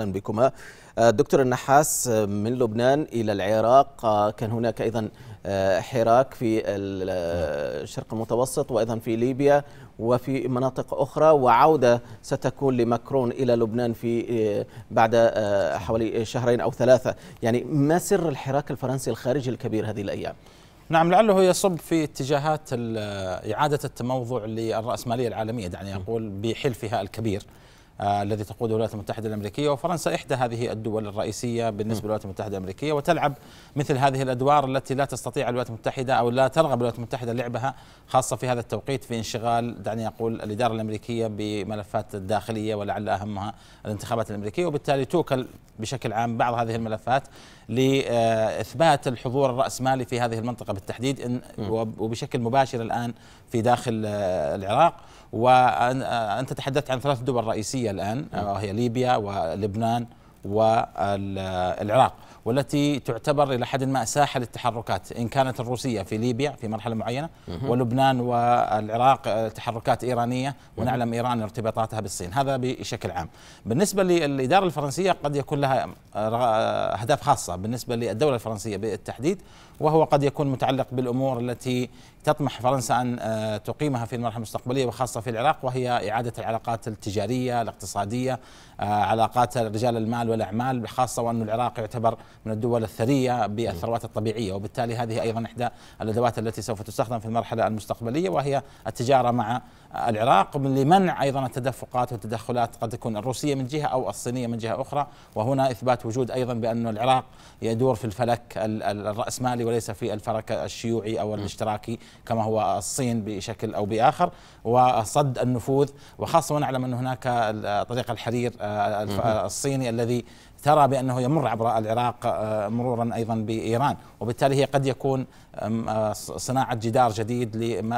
اهلا بكما آه، دكتور النحاس آه، من لبنان الى العراق آه، كان هناك ايضا حراك في الشرق المتوسط وايضا في ليبيا وفي مناطق اخرى وعوده ستكون لمكرون الى لبنان في بعد حوالي شهرين او ثلاثه يعني ما سر الحراك الفرنسي الخارجي الكبير هذه الايام نعم لعله يصب في اتجاهات اعاده التموضع للراسماليه العالميه دعني اقول بحلفها الكبير آه، الذي تقوده الولايات المتحدة الأمريكية وفرنسا إحدى هذه الدول الرئيسية بالنسبة للولايات المتحدة الأمريكية وتلعب مثل هذه الأدوار التي لا تستطيع الولايات المتحدة أو لا ترغب الولايات المتحدة لعبها خاصة في هذا التوقيت في انشغال دعني أقول الإدارة الأمريكية بملفات الداخلية ولعل أهمها الانتخابات الأمريكية وبالتالي توكل بشكل عام بعض هذه الملفات لاثبات الحضور الراسمالي في هذه المنطقه بالتحديد وبشكل مباشر الان في داخل آه، العراق وانت آه، تحدثت عن ثلاث دول رئيسيه الان آه، وهي ليبيا ولبنان والعراق والتي تعتبر الى حد ما ساحه للتحركات ان كانت الروسيه في ليبيا في مرحله معينه ولبنان والعراق آه، تحركات ايرانيه ونعلم ايران ارتباطاتها بالصين هذا بشكل عام بالنسبه للاداره الفرنسيه قد يكون لها آه، آه، اهداف خاصه بالنسبه للدوله الفرنسيه بالتحديد وهو قد يكون متعلق بالامور التي تطمح فرنسا ان تقيمها في المرحله المستقبليه وخاصه في العراق وهي اعاده العلاقات التجاريه الاقتصاديه علاقات رجال المال والأعمال خاصة وأن العراق يعتبر من الدول الثرية بالثروات الطبيعية وبالتالي هذه أيضا إحدى الأدوات التي سوف تستخدم في المرحلة المستقبلية وهي التجارة مع العراق لمنع ايضا التدفقات والتدخلات قد تكون الروسيه من جهه او الصينيه من جهه اخرى وهنا اثبات وجود ايضا بان العراق يدور في الفلك الراسمالي وليس في الفلك الشيوعي او الاشتراكي كما هو الصين بشكل او باخر وصد النفوذ وخاصه ونعلم ان هناك طريق الحرير آه، الصيني الذي ترى بانه يمر عبر العراق آه، مرورا ايضا بايران، وبالتالي هي قد يكون آه، صناعه جدار جديد لوقف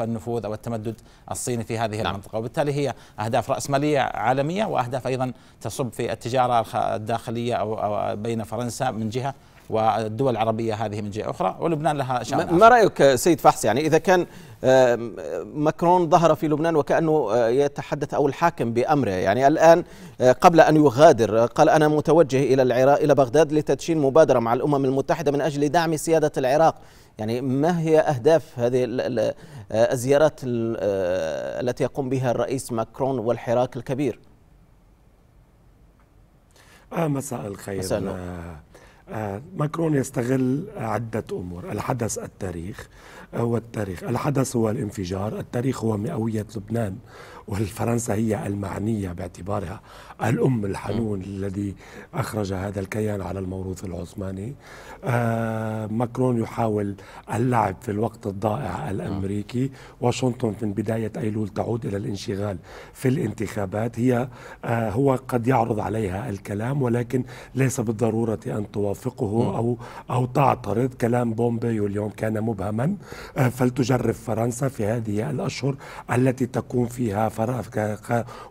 آه، النفوذ او التمدد الصيني في هذه نعم. المنطقه، وبالتالي هي اهداف راسماليه عالميه واهداف ايضا تصب في التجاره الداخليه او بين فرنسا من جهه والدول العربية هذه من جهة أخرى ولبنان لها شأن ما رأيك سيد فحص يعني إذا كان ماكرون ظهر في لبنان وكأنه آه، يتحدث أو الحاكم بأمره يعني الآن آه، قبل أن يغادر آه، قال أنا متوجه إلى العراق إلى بغداد لتدشين مبادرة مع الأمم المتحدة من أجل دعم سيادة العراق يعني ما هي أهداف هذه الزيارات التي يقوم بها الرئيس ماكرون والحراك الكبير مساء الخير مساء آه، ماكرون يستغل عدة أمور الحدث التاريخ هو آه، التاريخ الحدث هو الانفجار التاريخ هو مئوية لبنان والفرنسا هي المعنية باعتبارها الأم الحنون الذي أخرج هذا الكيان على الموروث العثماني آه، ماكرون يحاول اللعب في الوقت الضائع الأمريكي واشنطن من بداية أيلول تعود إلى الانشغال في الانتخابات هي هو قد يعرض عليها الكلام ولكن ليس بالضرورة أن توافق توافقه أو أو تعترض كلام بومبيو اليوم كان مبهما آه، فلتجرب فرنسا في هذه الأشهر التي تكون فيها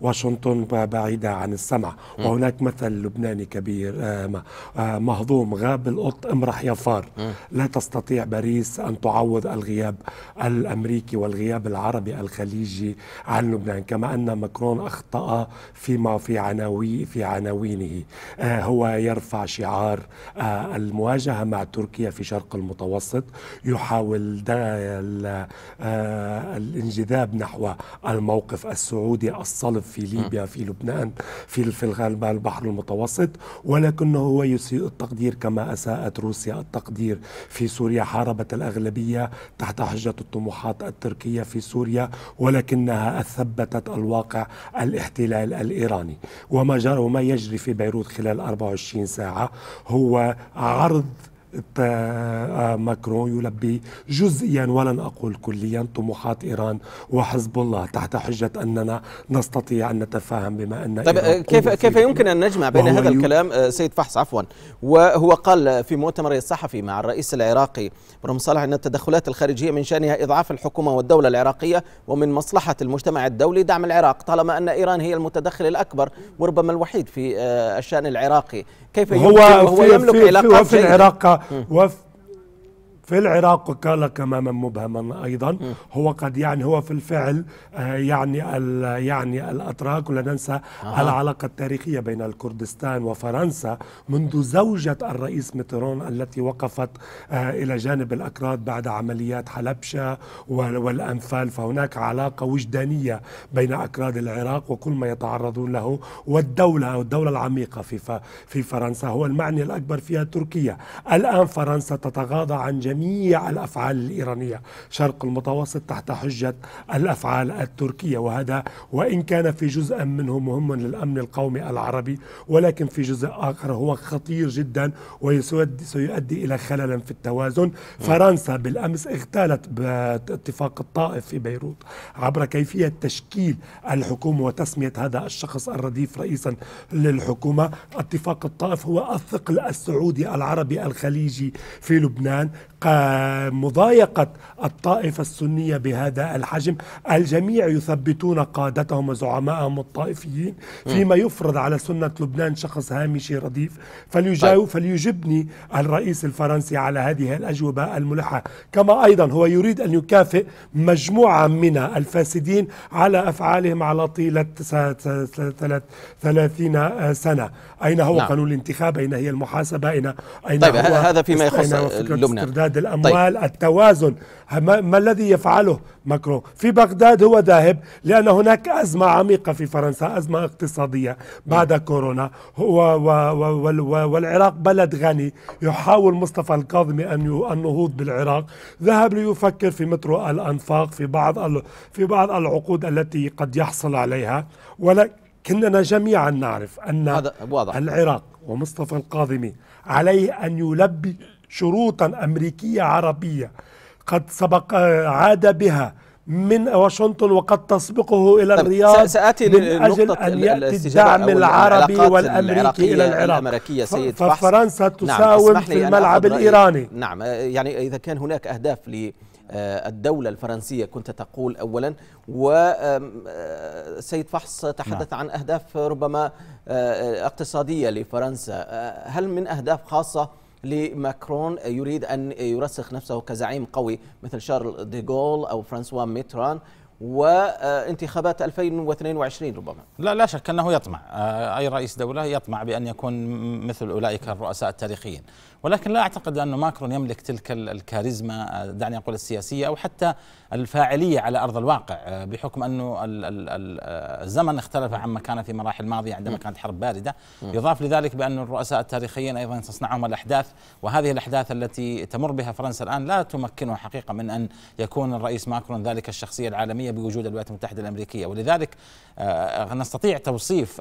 واشنطن بعيدة عن السمع وهناك مثل لبناني كبير آه، آه، مهضوم غاب القط امرح يا فار لا تستطيع باريس أن تعوض الغياب الأمريكي والغياب العربي الخليجي عن لبنان كما أن ماكرون أخطأ فيما في عناوي في عناوينه هو يرفع شعار المواجهة مع تركيا في شرق المتوسط يحاول آه، الانجذاب نحو الموقف السعودي الصلب في ليبيا في لبنان في في الغالب البحر المتوسط ولكنه هو يسيء التقدير كما أساءت روسيا التقدير في سوريا حاربت الأغلبية تحت حجة الطموحات التركية في سوريا ولكنها أثبتت الواقع الاحتلال الإيراني وما جرى وما يجري في بيروت خلال 24 ساعة هو وعرض آه، ماكرون يلبي جزئيا ولن اقول كليا طموحات ايران وحزب الله تحت حجه اننا نستطيع ان نتفاهم بما ان طيب كيف كيف يمكن ان نجمع بين هذا الكلام آه، سيد فحص عفوا وهو قال في مؤتمر الصحفي مع الرئيس العراقي برم صالح ان التدخلات الخارجيه من شانها اضعاف الحكومه والدوله العراقيه ومن مصلحه المجتمع الدولي دعم العراق طالما ان ايران هي المتدخل الاكبر وربما الوحيد في الشان العراقي كيف هو هو يملك في علاقات في العراق hmm. في العراق قال كماما مبهما ايضا هو قد يعني هو في الفعل آه، يعني ال يعني الاتراك ولا ننسى آه. العلاقه التاريخيه بين الكردستان وفرنسا منذ زوجة الرئيس ميترون التي وقفت آه، الى جانب الاكراد بعد عمليات حلبشه والانفال فهناك علاقه وجدانيه بين اكراد العراق وكل ما يتعرضون له والدوله الدوله العميقه في في فرنسا هو المعني الاكبر فيها تركيا الان فرنسا تتغاضى عن جميع جميع الأفعال الإيرانية شرق المتوسط تحت حجة الأفعال التركية وهذا وإن كان في جزء منه مهم للأمن القومي العربي ولكن في جزء آخر هو خطير جدا وسيؤدي إلى خلل في التوازن فرنسا بالأمس اغتالت باتفاق الطائف في بيروت عبر كيفية تشكيل الحكومة وتسمية هذا الشخص الرديف رئيسا للحكومة اتفاق الطائف هو الثقل السعودي العربي الخليجي في لبنان آه، مضايقة الطائفة السنية بهذا الحجم الجميع يثبتون قادتهم وزعماءهم الطائفيين فيما يفرض على سنة لبنان شخص هامشي رديف فليجاوب طيب. فليجبني الرئيس الفرنسي على هذه الأجوبة الملحة كما أيضا هو يريد أن يكافئ مجموعة من الفاسدين على أفعالهم على طيلة ثلاثين سنة أين هو نعم. قانون الانتخاب أين هي المحاسبة أين, أين طيب هو هذا فيما يخص لبنان الأموال طيب. التوازن ما الذي يفعله ماكرون في بغداد هو ذاهب لأن هناك أزمة عميقة في فرنسا أزمة اقتصادية بعد نعم. كورونا هو والعراق بلد غني يحاول مصطفى الكاظمي أن النهوض بالعراق ذهب ليفكر في مترو الأنفاق في بعض في بعض العقود التي قد يحصل عليها ولكننا جميعا نعرف أن هذا واضح. العراق ومصطفى القاظمي عليه أن يلبي شروطا أمريكية عربية قد سبق آه، عاد بها من واشنطن وقد تسبقه إلى طيب، الرياض سأتي من أجل أن يأتي الدعم العربي والأمريكي إلى العراق ففرنسا نعم، تساوم نعم في الملعب الإيراني نعم آه، يعني إذا كان هناك أهداف ل آه، الدولة الفرنسية كنت تقول أولا وسيد فحص تحدث نعم. عن أهداف ربما اقتصادية لفرنسا هل من أهداف خاصة لماكرون يريد أن يرسخ نفسه كزعيم قوي مثل شارل ديغول أو فرانسوا ميتران وانتخابات 2022 ربما لا لا شك أنه يطمع آه، أي رئيس دولة يطمع بأن يكون مثل أولئك الرؤساء التاريخيين ولكن لا أعتقد أن ماكرون يملك تلك الكاريزما آه، دعني أقول السياسية أو حتى الفاعلية على أرض الواقع آه، بحكم أنه آه، الزمن اختلف عما كان في مراحل الماضية عندما كانت حرب باردة يضاف لذلك بأن الرؤساء التاريخيين أيضا تصنعهم الأحداث وهذه الأحداث التي تمر بها فرنسا الآن لا تمكنها حقيقة من أن يكون الرئيس ماكرون ذلك الشخصية العالمية بوجود الولايات المتحدة الأمريكية ولذلك نستطيع توصيف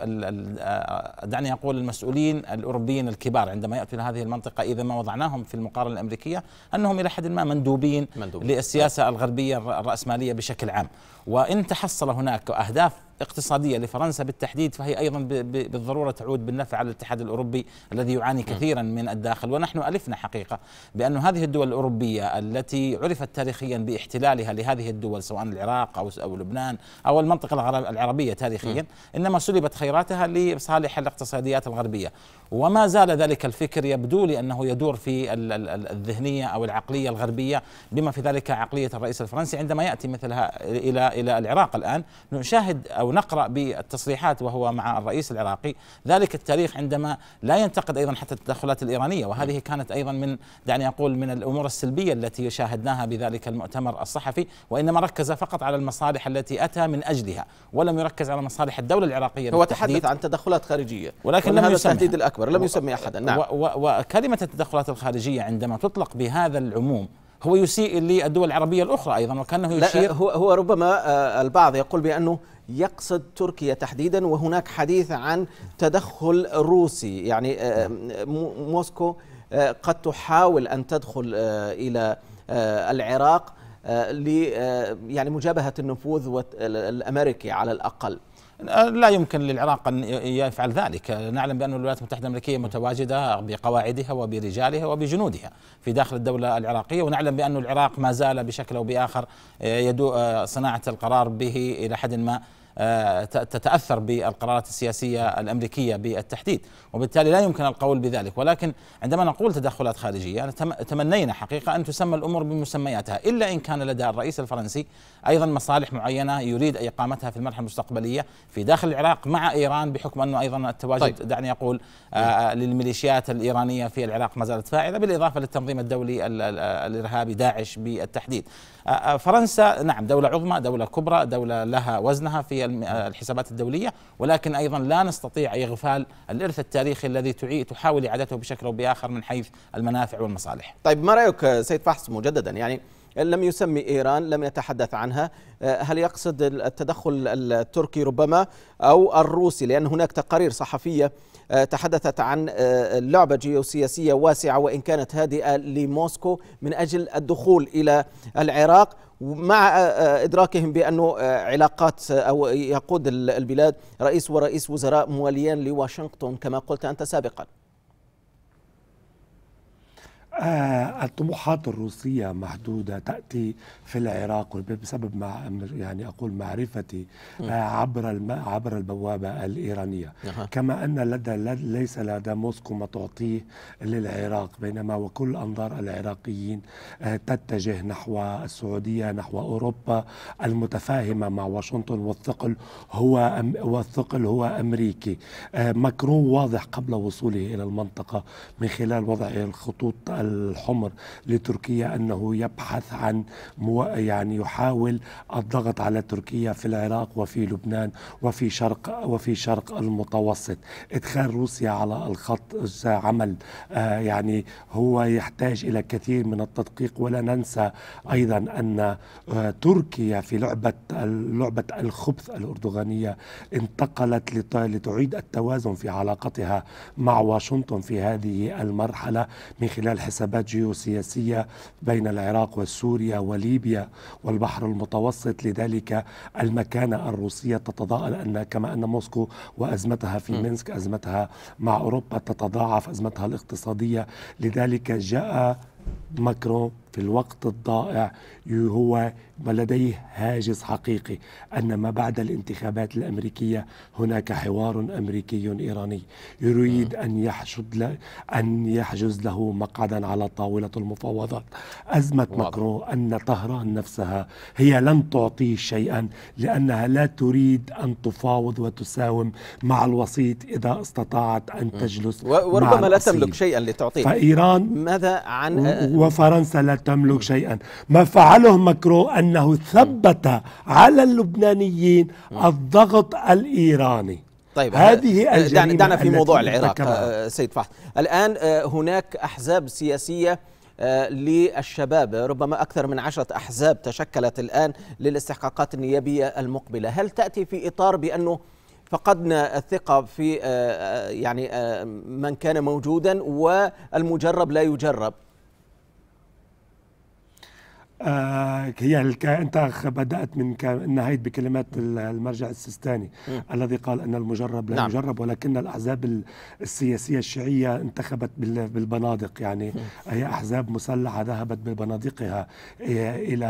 دعني أقول المسؤولين الأوروبيين الكبار عندما يأتوا إلى هذه المنطقة إذا ما وضعناهم في المقارنة الأمريكية أنهم إلى حد ما مندوبين, مندوبين. للسياسة الغربية الرأسمالية بشكل عام وإن تحصل هناك أهداف اقتصادية لفرنسا بالتحديد فهي أيضا بالضرورة تعود بالنفع على الاتحاد الأوروبي الذي يعاني نعم. كثيرا من الداخل ونحن ألفنا حقيقة بأن هذه الدول الأوروبية التي عرفت تاريخيا باحتلالها لهذه الدول سواء العراق أو, لبنان أو المنطقة العربية تاريخيا نعم. إنما سلبت خيراتها لصالح الاقتصاديات الغربية وما زال ذلك الفكر يبدو لي أنه يدور في الذهنية أو العقلية الغربية بما في ذلك عقلية الرئيس الفرنسي عندما يأتي مثلها إلى إلى العراق الآن نشاهد أو او نقرا بالتصريحات وهو مع الرئيس العراقي ذلك التاريخ عندما لا ينتقد ايضا حتى التدخلات الايرانيه وهذه كانت ايضا من دعني اقول من الامور السلبيه التي شاهدناها بذلك المؤتمر الصحفي وانما ركز فقط على المصالح التي اتى من اجلها ولم يركز على مصالح الدوله العراقيه هو تحدث عن تدخلات خارجيه ولكن لم يسمى التهديد الاكبر لم يسمي احدا نعم وكلمه التدخلات الخارجيه عندما تطلق بهذا العموم هو يسيء للدول العربية الأخرى أيضا وكأنه يشير هو, هو ربما آه، البعض يقول بأنه يقصد تركيا تحديدا وهناك حديث عن تدخل روسي يعني آه، آه، موسكو قد تحاول أن تدخل إلى العراق آه، ل آه، يعني مجابهه النفوذ الامريكي على الاقل آه، لا يمكن للعراق ان يفعل ذلك، نعلم بان الولايات المتحده الامريكيه متواجده بقواعدها وبرجالها وبجنودها في داخل الدوله العراقيه، ونعلم بان العراق ما زال بشكل او باخر يدو صناعه القرار به الى حد ما آه، تتاثر بالقرارات السياسيه الامريكيه بالتحديد وبالتالي لا يمكن القول بذلك ولكن عندما نقول تدخلات خارجيه أنا تمنينا حقيقه ان تسمى الامور بمسمياتها الا ان كان لدى الرئيس الفرنسي ايضا مصالح معينه يريد اقامتها في المرحله المستقبليه في داخل العراق مع ايران بحكم انه ايضا التواجد طيب. دعني اقول آه، آه، للميليشيات الايرانيه في العراق ما زالت فاعله بالاضافه للتنظيم الدولي الارهابي داعش بالتحديد فرنسا نعم دولة عظمى دولة كبرى دولة لها وزنها في الحسابات الدولية ولكن أيضا لا نستطيع إغفال الإرث التاريخي الذي تحاول إعادته بشكل أو بآخر من حيث المنافع والمصالح طيب ما رأيك سيد فحص مجددا يعني لم يسمي إيران لم يتحدث عنها آه، هل يقصد التدخل التركي ربما أو الروسي لأن هناك تقارير صحفية آه، تحدثت عن آه، لعبة جيوسياسية واسعة وإن كانت هادئة لموسكو من أجل الدخول إلى العراق مع ادراكهم بانه علاقات او يقود البلاد رئيس ورئيس وزراء مواليان لواشنطن كما قلت انت سابقا. آه، الطموحات الروسية محدودة تأتي في العراق بسبب مع يعني أقول معرفتي آه، عبر عبر البوابة الإيرانية أه. كما أن لدى ليس لدى موسكو ما تعطيه للعراق بينما وكل أنظار العراقيين آه، تتجه نحو السعودية نحو أوروبا المتفاهمة مع واشنطن والثقل هو والثقل هو أمريكي مكرون واضح قبل وصوله إلى المنطقة من خلال وضع الخطوط الحمر لتركيا انه يبحث عن مو يعني يحاول الضغط على تركيا في العراق وفي لبنان وفي شرق وفي شرق المتوسط ادخال روسيا على الخط عمل آه يعني هو يحتاج الى كثير من التدقيق ولا ننسى ايضا ان آه تركيا في لعبه لعبه الخبث الاردوغانيه انتقلت لتعيد التوازن في علاقتها مع واشنطن في هذه المرحله من خلال حس حسابات جيوسياسية بين العراق وسوريا وليبيا والبحر المتوسط لذلك المكانة الروسية تتضاءل أن كما أن موسكو وأزمتها في مينسك أزمتها مع أوروبا تتضاعف أزمتها الاقتصادية لذلك جاء ماكرون في الوقت الضائع هو لديه هاجس حقيقي أن ما بعد الانتخابات الأمريكية هناك حوار أمريكي إيراني يريد آه. أن يحشد له أن يحجز له مقعدا على طاولة المفاوضات أزمة ماكرون أن طهران نفسها هي لن تعطيه شيئا لأنها لا تريد أن تفاوض وتساوم مع الوسيط إذا استطاعت أن تجلس وربما لا تملك شيئا لتعطيه فإيران ماذا عن وفرنسا لا تملك شيئا ما فعله مكرو أنه ثبت على اللبنانيين الضغط الإيراني طيب هذه دعنا, دعنا في موضوع العراق آه سيد فحص الآن آه هناك أحزاب سياسية آه للشباب ربما أكثر من عشرة أحزاب تشكلت الآن للاستحقاقات النيابية المقبلة هل تأتي في إطار بأنه فقدنا الثقة في آه، آه، يعني آه، من كان موجودا والمجرب لا يجرب آه هي انت بدات من نهايه بكلمات المرجع السيستاني م. الذي قال ان المجرب لا نعم. يجرب ولكن الاحزاب السياسيه الشيعيه انتخبت بالبنادق يعني م. هي احزاب مسلحه ذهبت ببنادقها آه، الى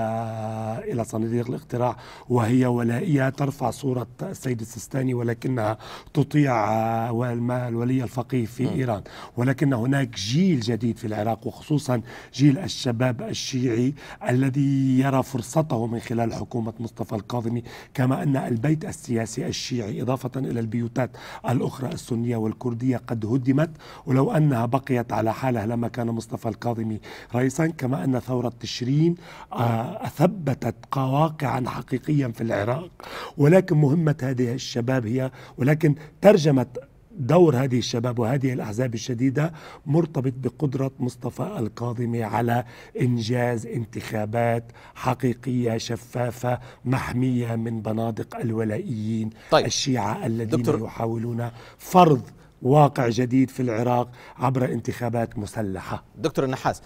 الى صناديق الاقتراع وهي ولائيه ترفع صوره السيد السيستاني ولكنها تطيع آه، الولي الفقيه في م. ايران ولكن هناك جيل جديد في العراق وخصوصا جيل الشباب الشيعي الذي يرى فرصته من خلال حكومة مصطفى الكاظمي كما أن البيت السياسي الشيعي إضافة إلى البيوتات الأخرى السنية والكردية قد هدمت ولو أنها بقيت على حالها لما كان مصطفى الكاظمي رئيسا كما أن ثورة تشرين آه، أثبتت قواقعا حقيقيا في العراق ولكن مهمة هذه الشباب هي ولكن ترجمة دور هذه الشباب وهذه الأحزاب الشديدة مرتبط بقدرة مصطفى الكاظمي على إنجاز انتخابات حقيقية شفافة محمية من بنادق الولائيين طيب. الشيعة الذين دكتور. يحاولون فرض واقع جديد في العراق عبر انتخابات مسلحة دكتور النحاس